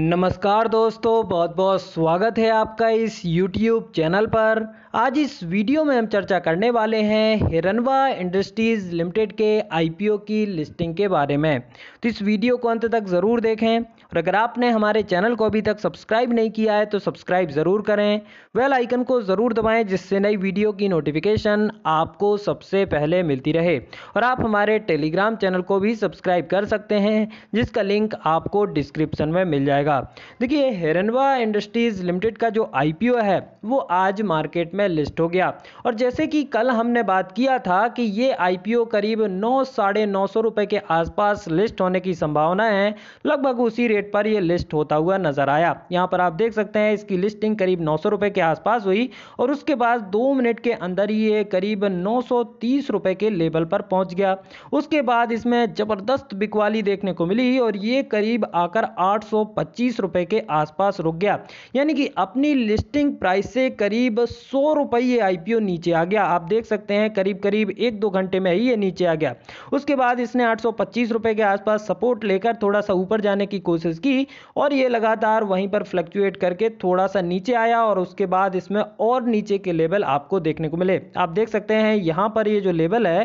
नमस्कार दोस्तों बहुत बहुत स्वागत है आपका इस YouTube चैनल पर आज इस वीडियो में हम चर्चा करने वाले हैं हिरनवा इंडस्ट्रीज़ लिमिटेड के आई की लिस्टिंग के बारे में तो इस वीडियो को अंत तक ज़रूर देखें और अगर आपने हमारे चैनल को अभी तक सब्सक्राइब नहीं किया है तो सब्सक्राइब ज़रूर करें वेल आइकन को ज़रूर दबाएं जिससे नई वीडियो की नोटिफिकेशन आपको सबसे पहले मिलती रहे और आप हमारे टेलीग्राम चैनल को भी सब्सक्राइब कर सकते हैं जिसका लिंक आपको डिस्क्रिप्सन में मिल जाएगा जाएगा देखिए हेरनवा इंडस्ट्रीज लिमिटेड का जो आईपीओ है वो आज मार्केट में लिस्ट हो गया और जैसे कि कल हमने बात किया था कि ये आईपीओ करीब नौ साढ़े नौ सौ रुपये के आसपास लिस्ट होने की संभावना है लगभग उसी रेट पर ये लिस्ट होता हुआ नजर आया यहाँ पर आप देख सकते हैं इसकी लिस्टिंग करीब नौ सौ रुपये के आसपास हुई और उसके बाद दो मिनट के अंदर ही ये करीब नौ सौ तीस रुपये के लेवल पर पहुंच गया उसके बाद इसमें ज़बरदस्त बिकवाली देखने को मिली और ये करीब आकर आठ पच्चीस रुपए के आसपास रुक गया यानी कि अपनी लिस्टिंग प्राइस से करीब सौ रुपये ये आईपीओ नीचे आ गया आप देख सकते हैं करीब करीब एक दो घंटे में ही ये नीचे आ गया उसके बाद इसने आठ रुपए के आसपास सपोर्ट लेकर थोड़ा सा ऊपर जाने की कोशिश की और ये लगातार वहीं पर फ्लक्चुएट करके थोड़ा सा नीचे आया और उसके बाद इसमें और नीचे के लेवल आपको देखने को मिले आप देख सकते हैं यहाँ पर ये जो लेवल है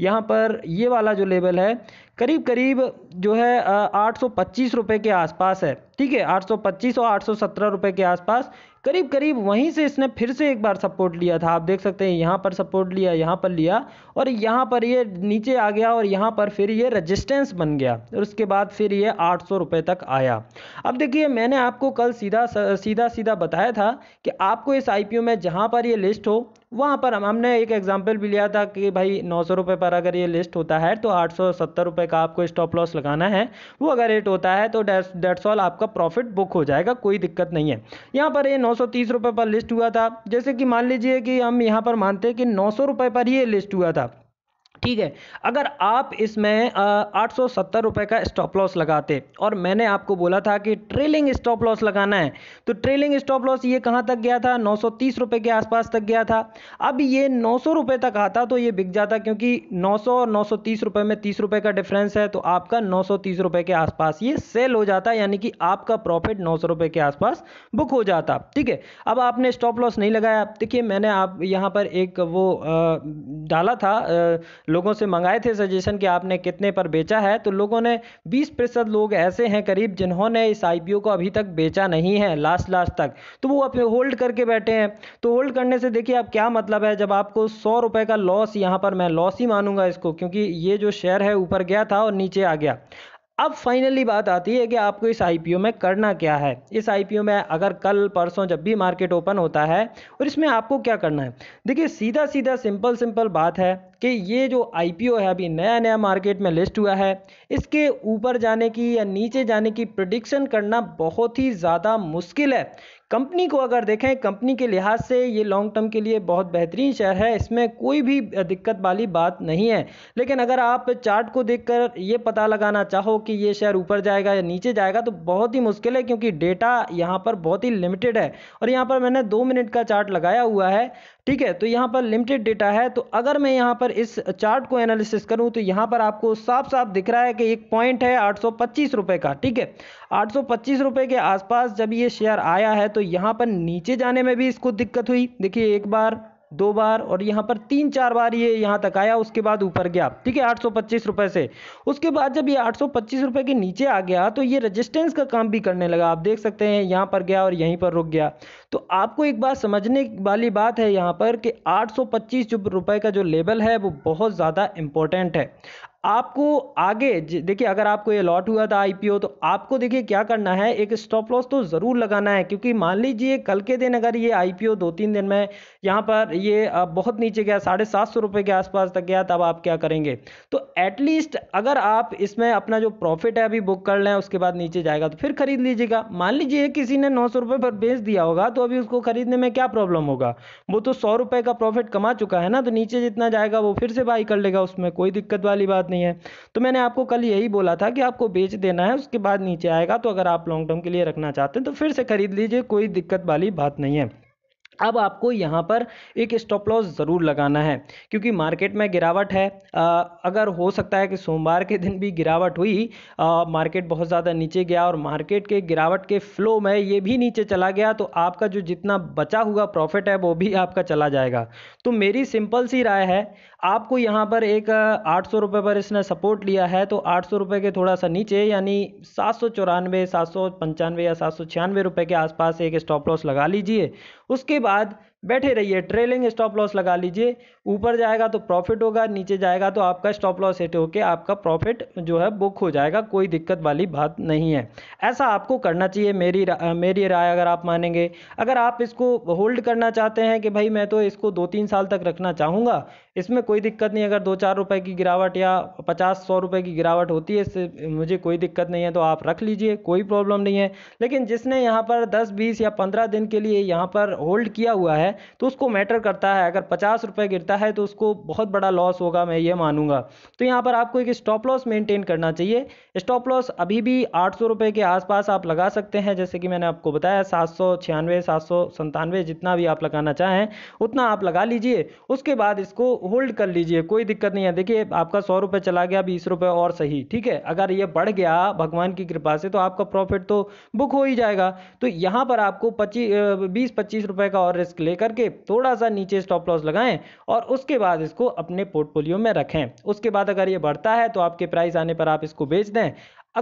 यहाँ पर ये वाला जो लेवल है करीब करीब जो है आठ सौ पच्चीस रुपये के आसपास है ठीक है आठ सौ पच्चीस और आठ सौ सत्रह रुपये के आसपास करीब करीब वहीं से इसने फिर से एक बार सपोर्ट लिया था आप देख सकते हैं यहाँ पर सपोर्ट लिया यहाँ पर लिया और यहाँ पर ये नीचे आ गया और यहाँ पर फिर ये रेजिस्टेंस बन गया और उसके बाद फिर ये आठ सौ रुपये तक आया अब देखिए मैंने आपको कल सीधा सीधा सीधा बताया था कि आपको इस आई में जहाँ पर ये लिस्ट हो वहाँ पर हम हमने एक एग्जाम्पल भी लिया था कि भाई नौ सौ रुपये पर अगर ये लिस्ट होता है तो आठ सौ सत्तर रुपये का आपको स्टॉप लॉस लगाना है वो अगर रेट होता है तो डेट्स ऑल आपका प्रॉफिट बुक हो जाएगा कोई दिक्कत नहीं है यहाँ पर ये नौ सौ तीस रुपये पर लिस्ट हुआ था जैसे कि मान लीजिए कि हम यहाँ पर मानते हैं कि नौ सौ रुपये पर ये लिस्ट हुआ था ठीक है अगर आप इसमें आठ सौ सत्तर रुपये का स्टॉप लॉस लगाते और मैंने आपको बोला था कि ट्रेलिंग स्टॉप लॉस लगाना है तो ट्रेलिंग स्टॉप लॉस ये कहाँ तक गया था नौ सौ तीस रुपये के आसपास तक गया था अब ये नौ सौ रुपये तक आता तो ये बिक जाता क्योंकि नौ सौ और नौ सौ तीस रुपये में तीस रुपये का डिफरेंस है तो आपका नौ सौ तीस रुपये के आसपास ये सेल हो जाता यानी कि आपका प्रॉफिट नौ सौ रुपये के आसपास बुक हो जाता ठीक है अब आपने स्टॉप लॉस नहीं लगाया देखिए मैंने आप यहाँ पर एक वो डाला था लोगों से मंगाए थे सजेशन कि आपने कितने पर बेचा है तो लोगों ने बीस प्रतिशत लोग ऐसे हैं करीब जिन्होंने इस आई को अभी तक बेचा नहीं है लास्ट लास्ट तक तो वो अपने होल्ड करके बैठे हैं तो होल्ड करने से देखिए अब क्या मतलब है जब आपको सौ रुपये का लॉस यहाँ पर मैं लॉस ही मानूंगा इसको क्योंकि ये जो शेयर है ऊपर गया था और नीचे आ गया अब फाइनली बात आती है कि आपको इस आईपीओ में करना क्या है इस आईपीओ में अगर कल परसों जब भी मार्केट ओपन होता है और इसमें आपको क्या करना है देखिए सीधा सीधा सिंपल सिंपल बात है कि ये जो आईपीओ है अभी नया नया मार्केट में लिस्ट हुआ है इसके ऊपर जाने की या नीचे जाने की प्रडिक्शन करना बहुत ही ज़्यादा मुश्किल है कंपनी को अगर देखें कंपनी के लिहाज से ये लॉन्ग टर्म के लिए बहुत बेहतरीन शेयर है इसमें कोई भी दिक्कत वाली बात नहीं है लेकिन अगर आप चार्ट को देखकर ये पता लगाना चाहो कि ये शेयर ऊपर जाएगा या नीचे जाएगा तो बहुत ही मुश्किल है क्योंकि डेटा यहाँ पर बहुत ही लिमिटेड है और यहाँ पर मैंने दो मिनट का चार्ट लगाया हुआ है ठीक है तो यहाँ पर लिमिटेड डेटा है तो अगर मैं यहाँ पर इस चार्ट को एनालिसिस करूँ तो यहाँ पर आपको साफ साफ दिख रहा है कि एक पॉइंट है आठ रुपए का ठीक है आठ रुपए के आसपास जब ये शेयर आया है तो यहाँ पर नीचे जाने में भी इसको दिक्कत हुई देखिए एक बार दो बार और यहाँ पर तीन चार बार ये यहाँ तक आया उसके बाद ऊपर गया ठीक है आठ रुपए से उसके बाद जब ये आठ रुपए के नीचे आ गया तो ये रेजिस्टेंस का काम भी करने लगा आप देख सकते हैं यहाँ पर गया और यहीं पर रुक गया तो आपको एक बात समझने वाली बात है यहाँ पर कि 825 सौ रुपए का जो लेबल है वो बहुत ज़्यादा इम्पोर्टेंट है आपको आगे देखिए अगर आपको ये लॉट हुआ था आईपीओ तो आपको देखिए क्या करना है एक स्टॉप लॉस तो ज़रूर लगाना है क्योंकि मान लीजिए कल के दिन अगर ये आईपीओ दो तीन दिन में यहाँ पर ये बहुत नीचे गया साढ़े सात सौ रुपये के आसपास तक गया तब आप क्या करेंगे तो एटलीस्ट अगर आप इसमें अपना जो प्रॉफिट है अभी बुक कर लें उसके बाद नीचे जाएगा तो फिर खरीद लीजिएगा मान लीजिए किसी ने नौ पर बेच दिया होगा तो अभी उसको खरीदने में क्या प्रॉब्लम होगा वो तो सौ रुपये का प्रॉफिट कमा चुका है ना तो नीचे जितना जाएगा वो फिर से बाई कर लेगा उसमें कोई दिक्कत वाली बात नहीं है तो मैंने आपको कल यही बोला था कि आपको बेच देना है उसके बाद नीचे आएगा तो अगर आप लॉन्ग टर्म के लिए रखना चाहते हैं तो फिर से खरीद लीजिए कोई दिक्कत वाली बात नहीं है अब आपको यहाँ पर एक स्टॉप लॉस ज़रूर लगाना है क्योंकि मार्केट में गिरावट है आ, अगर हो सकता है कि सोमवार के दिन भी गिरावट हुई आ, मार्केट बहुत ज़्यादा नीचे गया और मार्केट के गिरावट के फ्लो में ये भी नीचे चला गया तो आपका जो जितना बचा हुआ प्रॉफिट है वो भी आपका चला जाएगा तो मेरी सिंपल सी राय है आपको यहाँ पर एक आठ सौ रुपये पर इसने सपोर्ट लिया है तो आठ सौ रुपये के थोड़ा सा नीचे यानी सात सौ चौरानवे सात सौ पंचानवे या सात सौ छियानवे रुपये के आसपास एक स्टॉप लॉस लगा लीजिए उसके बाद बैठे रहिए ट्रेलिंग स्टॉप लॉस लगा लीजिए ऊपर जाएगा तो प्रॉफिट होगा नीचे जाएगा तो आपका स्टॉप लॉस हेट होकर आपका प्रॉफिट जो है बुक हो जाएगा कोई दिक्कत वाली बात नहीं है ऐसा आपको करना चाहिए मेरी रा, मेरी राय अगर आप मानेंगे अगर आप इसको होल्ड करना चाहते हैं कि भाई मैं तो इसको दो तीन साल तक रखना चाहूँगा इसमें कोई दिक्कत नहीं अगर दो चार रुपए की गिरावट या पचास सौ रुपए की गिरावट होती है इससे मुझे कोई दिक्कत नहीं है तो आप रख लीजिए कोई प्रॉब्लम नहीं है लेकिन जिसने यहाँ पर दस बीस या पंद्रह दिन के लिए यहाँ पर होल्ड किया हुआ है है तो उसको मैटर करता है अगर पचास रुपये गिरता है तो उसको बहुत बड़ा लॉस होगा मैं ये मानूंगा तो यहाँ पर आपको एक स्टॉप लॉस मेंटेन करना चाहिए स्टॉप लॉस अभी भी आठ सौ के आसपास आप लगा सकते हैं जैसे कि मैंने आपको बताया सात सौ छियानवे सात सौ संतानवे जितना भी आप लगाना चाहें उतना आप लगा लीजिए उसके बाद इसको होल्ड कर लीजिए कोई दिक्कत नहीं है देखिए आपका सौ रुपये चला गया बीस रुपये और सही ठीक है अगर ये बढ़ गया भगवान की कृपा से तो आपका प्रॉफिट तो बुक हो ही जाएगा तो यहाँ पर आपको पच्चीस बीस पच्चीस रुपये का और रिस्क ले लेकर के थोड़ा सा नीचे स्टॉप लॉस लगाएं और उसके बाद इसको अपने पोर्टफोलियो में रखें उसके बाद अगर ये बढ़ता है तो आपके प्राइस आने पर आप इसको बेच दें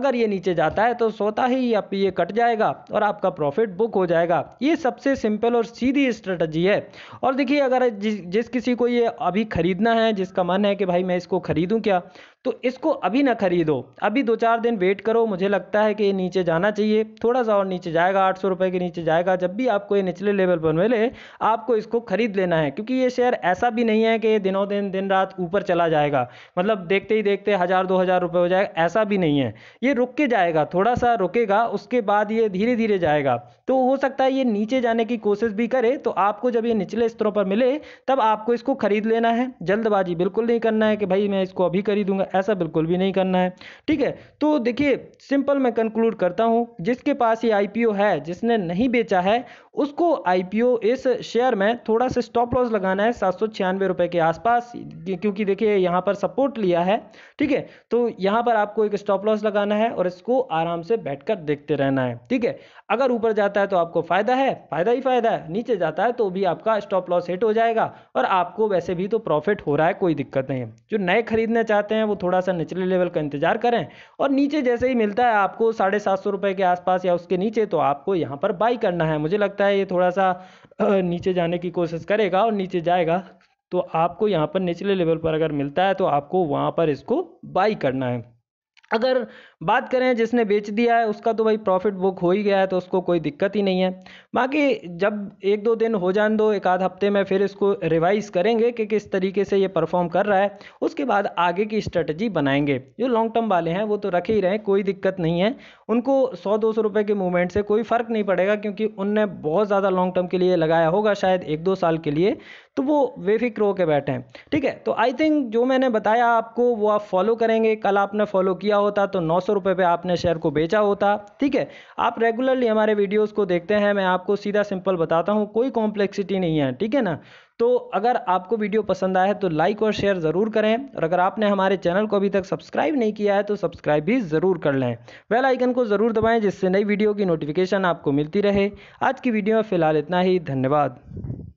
अगर ये नीचे जाता है तो सोता ही आप ये कट जाएगा और आपका प्रॉफिट बुक हो जाएगा ये सबसे सिंपल और सीधी स्ट्रेटजी है और देखिए अगर जिस, जिस किसी को ये अभी ख़रीदना है जिसका मन है कि भाई मैं इसको ख़रीदूँ क्या तो इसको अभी ना खरीदो अभी दो चार दिन वेट करो मुझे लगता है कि ये नीचे जाना चाहिए थोड़ा सा और नीचे जाएगा आठ सौ रुपये के नीचे जाएगा जब भी आपको ये निचले लेवल पर मिले आपको इसको खरीद लेना है क्योंकि ये शेयर ऐसा भी नहीं है कि ये दिनों दिन दिन रात ऊपर चला जाएगा मतलब देखते ही देखते हज़ार दो हज़ार रुपये हो जाएगा ऐसा भी नहीं है ये रुक के जाएगा थोड़ा सा रुकेगा उसके बाद ये धीरे धीरे जाएगा तो हो सकता है ये नीचे जाने की कोशिश भी करे तो आपको जब ये निचले स्तरों पर मिले तब आपको इसको खरीद लेना है जल्दबाजी बिल्कुल नहीं करना है कि भाई मैं इसको अभी खरीदूंगा ऐसा बिल्कुल भी नहीं करना है ठीक है तो देखिए सिंपल मैं कंक्लूड करता हूँ जिसके पास ये आईपीओ है जिसने नहीं बेचा है उसको आईपीओ इस शेयर में थोड़ा सा स्टॉप लॉस लगाना है सात सौ के आसपास क्योंकि देखिए यहाँ पर सपोर्ट लिया है ठीक है तो यहाँ पर आपको एक स्टॉप लॉस लगाना है और इसको आराम से बैठ देखते रहना है ठीक है अगर ऊपर जाता है तो आपको फायदा है फायदा ही फायदा है नीचे जाता है तो भी आपका स्टॉप लॉस हिट हो जाएगा और आपको वैसे भी तो प्रॉफिट हो रहा है कोई दिक्कत नहीं है जो नए खरीदने चाहते हैं वो थोड़ा सा निचले लेवल का इंतजार करें और नीचे जैसे ही मिलता है आपको साढ़े सात सौ रुपये के आसपास या उसके नीचे तो आपको यहाँ पर बाई करना है मुझे लगता है ये थोड़ा सा नीचे जाने की कोशिश करेगा और नीचे जाएगा तो आपको यहाँ पर निचले लेवल पर अगर मिलता है तो आपको वहाँ पर इसको बाई करना है अगर बात करें जिसने बेच दिया है उसका तो भाई प्रॉफिट बुक हो ही गया है तो उसको कोई दिक्कत ही नहीं है बाकी जब एक दो दिन हो जान दो एक आध हफ्ते में फिर इसको रिवाइज करेंगे कि किस तरीके से ये परफॉर्म कर रहा है उसके बाद आगे की स्ट्रेटजी बनाएंगे जो लॉन्ग टर्म वाले हैं वो तो रखे ही रहें कोई दिक्कत नहीं है उनको सौ दो सौ रुपये के मूवमेंट से कोई फ़र्क नहीं पड़ेगा क्योंकि उनने बहुत ज़्यादा लॉन्ग टर्म के लिए लगाया होगा शायद एक दो साल के लिए तो वो बेफिक्र होकर बैठे हैं ठीक है तो आई थिंक जो मैंने बताया आपको वो आप फॉलो करेंगे कल आपने फॉलो किया होता तो नौ सौ सौ रुपये पर आपने शेयर को बेचा होता ठीक है आप रेगुलरली हमारे वीडियोस को देखते हैं मैं आपको सीधा सिंपल बताता हूँ कोई कॉम्प्लेक्सिटी नहीं है ठीक है ना तो अगर आपको वीडियो पसंद आया है तो लाइक और शेयर ज़रूर करें और अगर आपने हमारे चैनल को अभी तक सब्सक्राइब नहीं किया है तो सब्सक्राइब भी ज़रूर कर लें बेल आइकन को ज़रूर दबाएं जिससे नई वीडियो की नोटिफिकेशन आपको मिलती रहे आज की वीडियो में फ़िलहाल इतना ही धन्यवाद